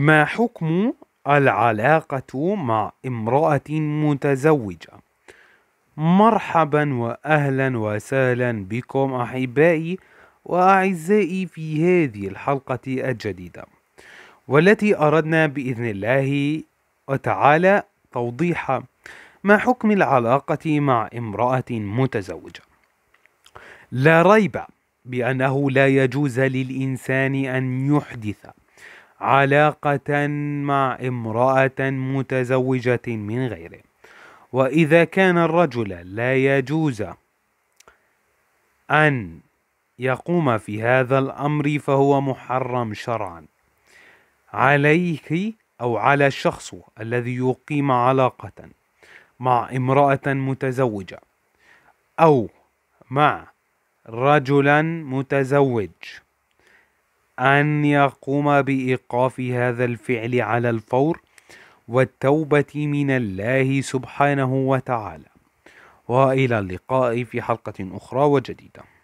ما حكم العلاقة مع امرأة متزوجة مرحبا واهلا وسهلا بكم احبائي واعزائي في هذه الحلقة الجديدة والتي اردنا باذن الله وتعالى توضيح ما حكم العلاقة مع امرأة متزوجة لا ريب بأنه لا يجوز للإنسان أن يحدث علاقة مع امرأة متزوجة من غيره وإذا كان الرجل لا يجوز أن يقوم في هذا الأمر فهو محرم شرعا عليه أو على الشخص الذي يقيم علاقة مع امرأة متزوجة أو مع رجلا متزوج أن يقوم بإيقاف هذا الفعل على الفور والتوبة من الله سبحانه وتعالى وإلى اللقاء في حلقة أخرى وجديدة